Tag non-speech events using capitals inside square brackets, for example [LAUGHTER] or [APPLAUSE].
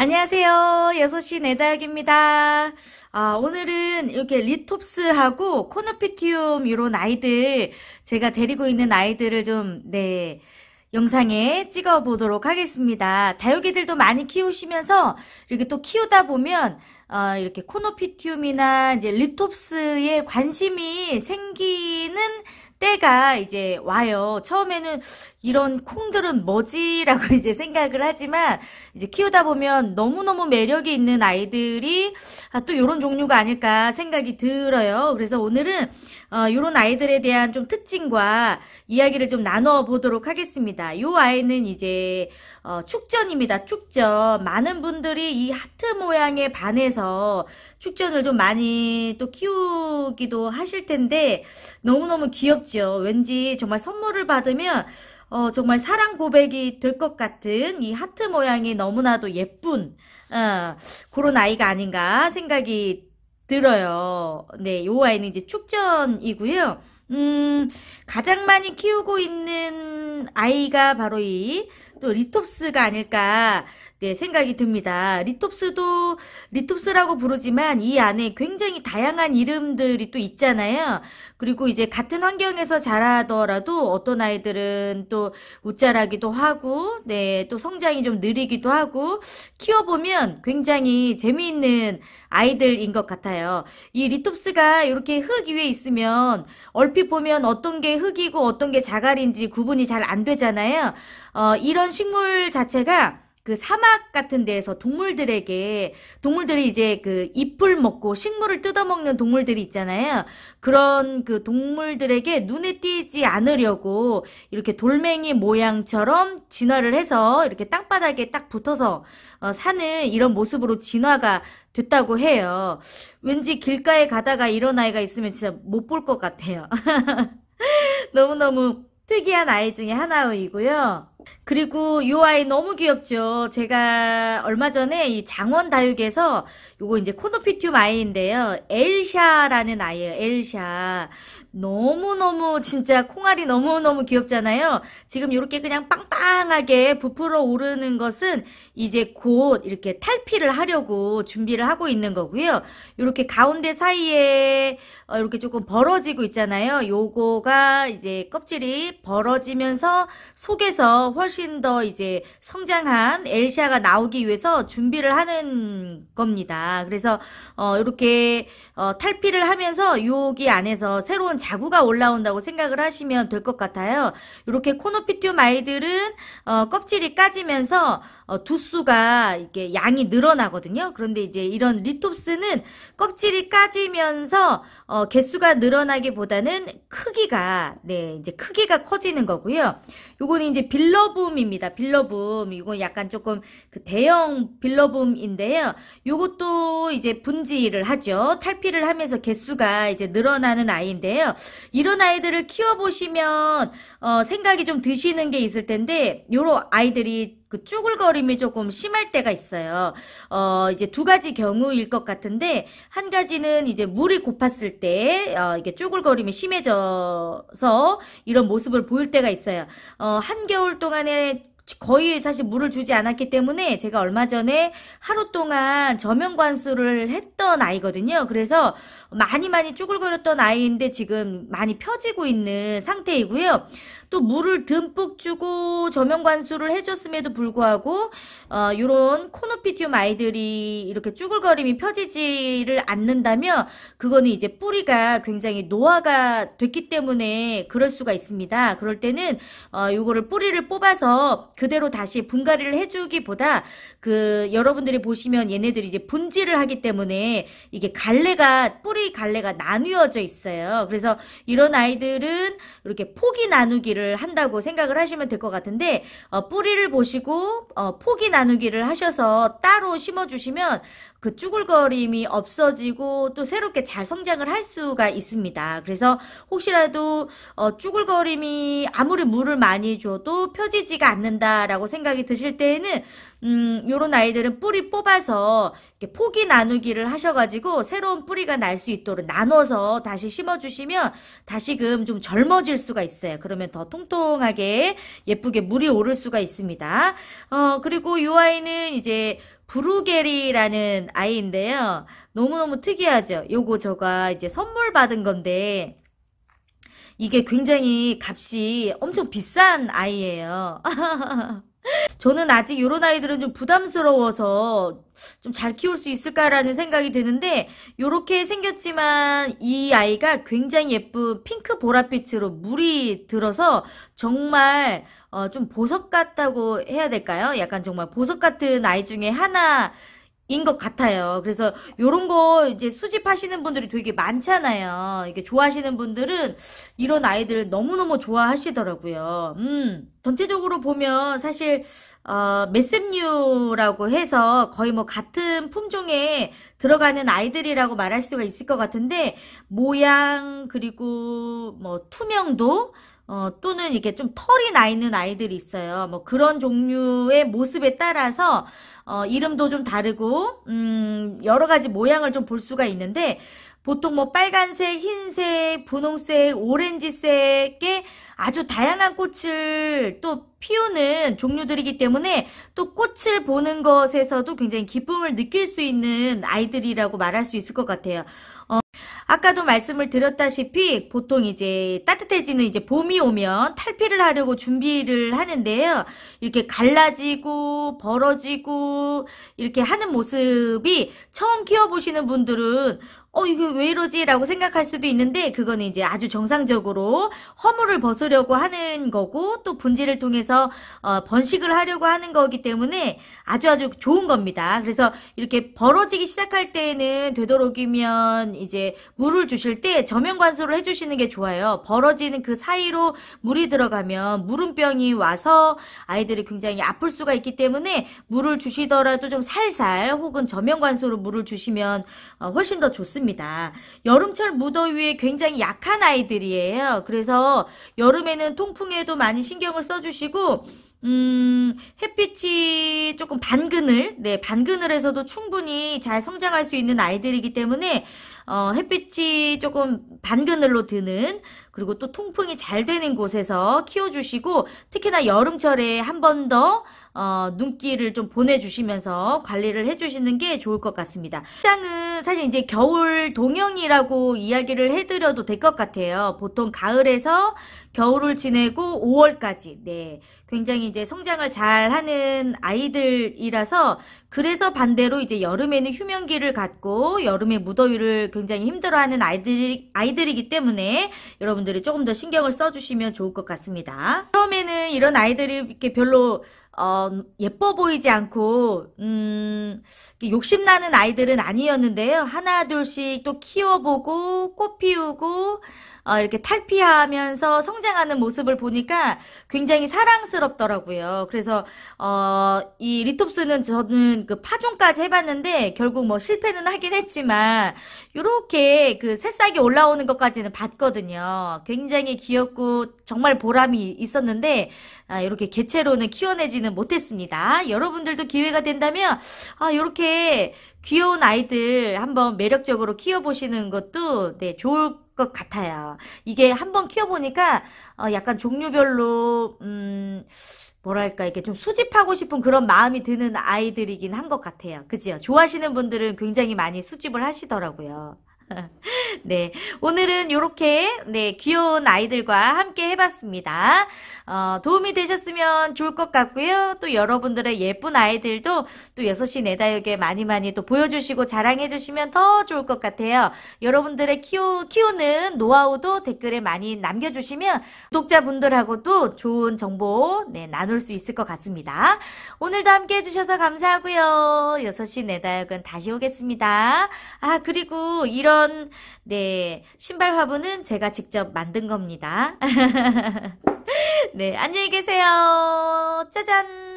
안녕하세요. 6시 내다육입니다. 아, 오늘은 이렇게 리톱스하고 코너피티움 이런 아이들, 제가 데리고 있는 아이들을 좀, 네, 영상에 찍어 보도록 하겠습니다. 다육이들도 많이 키우시면서 이렇게 또 키우다 보면 어, 이렇게 코노피티움이나 이제 리톱스에 관심이 생기는 때가 이제 와요. 처음에는 이런 콩들은 뭐지라고 [LAUGHS] 이제 생각을 하지만 이제 키우다 보면 너무너무 매력이 있는 아이들이 아, 또 이런 종류가 아닐까 생각이 들어요. 그래서 오늘은 어, 요런 아이들에 대한 좀 특징과 이야기를 좀 나눠보도록 하겠습니다. 이 아이는 이제 어, 축전입니다. 축전. 많은 분들이 이 하트 모양에 반해서 축전을 좀 많이 또 키우기도 하실 텐데 너무너무 귀엽죠. 왠지 정말 선물을 받으면 어, 정말 사랑 고백이 될 것 같은 이 하트 모양이 너무나도 예쁜 어, 그런 아이가 아닌가 생각이 들어요. 네, 요 아이는 이제 축전이고요. 음, 가장 많이 키우고 있는 아이가 바로 이 또 리톱스가 아닐까 네, 생각이 듭니다. 리톱스도 리톱스라고 부르지만 이 안에 굉장히 다양한 이름들이 또 있잖아요. 그리고 이제 같은 환경에서 자라더라도 어떤 아이들은 또 웃자라기도 하고, 네, 또 성장이 좀 느리기도 하고, 키워보면 굉장히 재미있는 아이들인 것 같아요. 이 리톱스가 이렇게 흙 위에 있으면 얼핏 보면 어떤 게 흙이고 어떤 게 자갈인지 구분이 잘 안 되잖아요. 어, 이런 식물 자체가 그 사막 같은 데에서 동물들에게 동물들이 이제 그 잎을 먹고 식물을 뜯어먹는 동물들이 있잖아요. 그런 그 동물들에게 눈에 띄지 않으려고 이렇게 돌멩이 모양처럼 진화를 해서 이렇게 땅바닥에 딱 붙어서 어, 사는 이런 모습으로 진화가 됐다고 해요. 왠지 길가에 가다가 이런 아이가 있으면 진짜 못 볼 것 같아요. [LAUGHS] 너무너무 특이한 아이 중에 하나이고요. 그리고 이 아이 너무 귀엽죠. 제가 얼마 전에 이 장원 다육에서 요거 이제 코노피튬 아이인데요. 엘샤라는 아이예요. 엘샤. 너무너무 진짜 콩알이 너무너무 귀엽잖아요. 지금 이렇게 그냥 빵빵하게 부풀어 오르는 것은 이제 곧 이렇게 탈피를 하려고 준비를 하고 있는 거고요. 이렇게 가운데 사이에 이렇게 어, 조금 벌어지고 있잖아요. 요거가 이제 껍질이 벌어지면서 속에서 훨씬 더 이제 성장한 엘샤가 나오기 위해서 준비를 하는 겁니다. 그래서 어, 이렇게 어, 탈피를 하면서 여기 안에서 새로운 자구가 올라온다고 생각을 하시면 될 것 같아요. 이렇게 코노피듐 아이들은 어, 껍질이 까지면서 어, 두수가 이렇게 양이 늘어나거든요. 그런데 이제 이런 리톱스는 껍질이 까지면서 어, 개수가 늘어나기보다는 크기가 네 이제 크기가 커지는 거고요. 요거는 이제 빌러붐입니다. 빌러붐. 이건 약간 조금 그 대형 빌러붐인데요. 요것도 이제 분지를 하죠. 탈피를 하면서 개수가 이제 늘어나는 아이인데요. 이런 아이들을 키워보시면 어, 생각이 좀 드시는 게 있을 텐데 요런 아이들이 그 쭈글거림이 조금 심할 때가 있어요. 어, 이제 두 가지 경우일 것 같은데, 한 가지는 이제 물이 고팠을 때, 어, 이게 쭈글거림이 심해져서 이런 모습을 보일 때가 있어요. 어, 한겨울 동안에 거의 사실 물을 주지 않았기 때문에 제가 얼마 전에 하루 동안 저면 관수를 했던 아이거든요. 그래서 많이 많이 쭈글거렸던 아이인데 지금 많이 펴지고 있는 상태이고요. 또 물을 듬뿍 주고 저면 관수를 해줬음에도 불구하고 어, 요런 코노피티움 아이들이 이렇게 쭈글거림이 펴지지를 않는다면 그거는 이제 뿌리가 굉장히 노화가 됐기 때문에 그럴 수가 있습니다. 그럴 때는 어, 요거를 뿌리를 뽑아서 그대로 다시 분갈이를 해주기보다 그 여러분들이 보시면 얘네들이 이제 분지를 하기 때문에 이게 갈래가 뿌리 갈래가 나뉘어져 있어요. 그래서 이런 아이들은 이렇게 포기 나누기를 한다고 생각을 하시면 될 것 같은데 어, 뿌리를 보시고 어, 포기 나누기를 하셔서 따로 심어주시면 그 쭈글거림이 없어지고 또 새롭게 잘 성장을 할 수가 있습니다. 그래서 혹시라도 어, 쭈글거림이 아무리 물을 많이 줘도 펴지지가 않는다라고 생각이 드실 때에는 음, 요런 아이들은 뿌리 뽑아서 이렇게 포기 나누기를 하셔가지고 새로운 뿌리가 날 수 있도록 나눠서 다시 심어주시면 다시금 좀 젊어질 수가 있어요. 그러면 더 통통하게 예쁘게 물이 오를 수가 있습니다. 어, 그리고 요 아이는 이제 브루게리라는 아이인데요. 너무너무 특이하죠? 요거 저가 이제 선물 받은 건데, 이게 굉장히 값이 엄청 비싼 아이예요. [LAUGHS] 저는 아직 요런 아이들은 좀 부담스러워서 좀 잘 키울 수 있을까라는 생각이 드는데 요렇게 생겼지만 이 아이가 굉장히 예쁜 핑크 보랏빛으로 물이 들어서 정말 어좀 보석 같다고 해야 될까요? 약간 정말 보석 같은 아이 중에 하나 인것 같아요. 그래서 요런 거 이제 수집하시는 분들이 되게 많잖아요. 이게 좋아하시는 분들은 이런 아이들을 너무너무 좋아하시더라고요. 음. 전체적으로 보면 사실 어, 메셉류라고 해서 거의 뭐 같은 품종에 들어가는 아이들이라고 말할 수가 있을 것 같은데 모양 그리고 뭐 투명도 어, 또는 이렇게 좀 털이 나 있는 아이들이 있어요. 뭐 그런 종류의 모습에 따라서 어, 이름도 좀 다르고 음, 여러 가지 모양을 좀 볼 수가 있는데 보통 뭐 빨간색, 흰색, 분홍색, 오렌지색의 아주 다양한 꽃을 또 피우는 종류들이기 때문에 또 꽃을 보는 것에서도 굉장히 기쁨을 느낄 수 있는 아이들이라고 말할 수 있을 것 같아요. 어, 아까도 말씀을 드렸다시피 보통 이제 따뜻해지는 이제 봄이 오면 탈피를 하려고 준비를 하는데요. 이렇게 갈라지고 벌어지고 이렇게 하는 모습이 처음 키워보시는 분들은 어, 이게 왜 이러지? 라고 생각할 수도 있는데, 그거는 이제 아주 정상적으로 허물을 벗으려고 하는 거고, 또 분지를 통해서, 어, 번식을 하려고 하는 거기 때문에 아주 아주 좋은 겁니다. 그래서 이렇게 벌어지기 시작할 때에는 되도록이면 이제 물을 주실 때 저면 관수를 해주시는 게 좋아요. 벌어지는 그 사이로 물이 들어가면 물음병이 와서 아이들이 굉장히 아플 수가 있기 때문에 물을 주시더라도 좀 살살 혹은 저면 관수로 물을 주시면 어, 훨씬 더 좋습니다. 있습니다. 여름철 무더위에 굉장히 약한 아이들이에요. 그래서 여름에는 통풍에도 많이 신경을 써주시고 음, 햇빛이 조금 반그늘, 네, 반그늘에서도 충분히 잘 성장할 수 있는 아이들이기 때문에, 어, 햇빛이 조금 반그늘로 드는 그리고 또 통풍이 잘 되는 곳에서 키워주시고 특히나 여름철에 한 번더 어, 눈길을 좀 보내주시면서 관리를 해주시는 게 좋을 것 같습니다. 시장은 사실 이제 겨울 동영이라고 이야기를 해드려도 될 것 같아요. 보통 가을에서 겨울을 지내고 5월까지 네 굉장히 이제 성장을 잘 하는 아이들이라서 그래서 반대로 이제 여름에는 휴면기를 갖고 여름에 무더위를 굉장히 힘들어하는 아이들이, 아이들이기 때문에 여러분들이 조금 더 신경을 써주시면 좋을 것 같습니다. 처음에는 이런 아이들이 이렇게 별로 어, 예뻐 보이지 않고 음, 욕심나는 아이들은 아니었는데요. 하나 둘씩 또 키워보고 꽃 피우고 어, 이렇게 탈피하면서 성장하는 모습을 보니까 굉장히 사랑스럽더라고요. 그래서 어, 이 리톱스는 저는 그 파종까지 해봤는데 결국 뭐 실패는 하긴 했지만 이렇게 그 새싹이 올라오는 것까지는 봤거든요. 굉장히 귀엽고 정말 보람이 있었는데 아, 이렇게 개체로는 키워내지는 만지는 못했습니다. 여러분들도 기회가 된다면 아, 이렇게 귀여운 아이들 한번 매력적으로 키워보시는 것도 네, 좋을 것 같아요. 이게 한번 키워보니까 어, 약간 종류별로 음, 뭐랄까 이렇게 좀 수집하고 싶은 그런 마음이 드는 아이들이긴 한 것 같아요. 그지요? 좋아하시는 분들은 굉장히 많이 수집을 하시더라고요. [LAUGHS] 네. 오늘은 이렇게 네, 귀여운 아이들과 함께 해봤습니다. 어, 도움이 되셨으면 좋을 것 같고요. 또 여러분들의 예쁜 아이들도 또 6시 내다육에 많이 많이 또 보여주시고 자랑해주시면 더 좋을 것 같아요. 여러분들의 키우, 키우는 노하우도 댓글에 많이 남겨주시면 독자분들하고도 좋은 정보 네, 나눌 수 있을 것 같습니다. 오늘도 함께 해주셔서 감사하고요. 6시 내다육은 다시 오겠습니다. 아, 그리고 이런 이런 네 신발 화분은 제가 직접 만든 겁니다. [LAUGHS] 네 안녕히 계세요. 짜잔.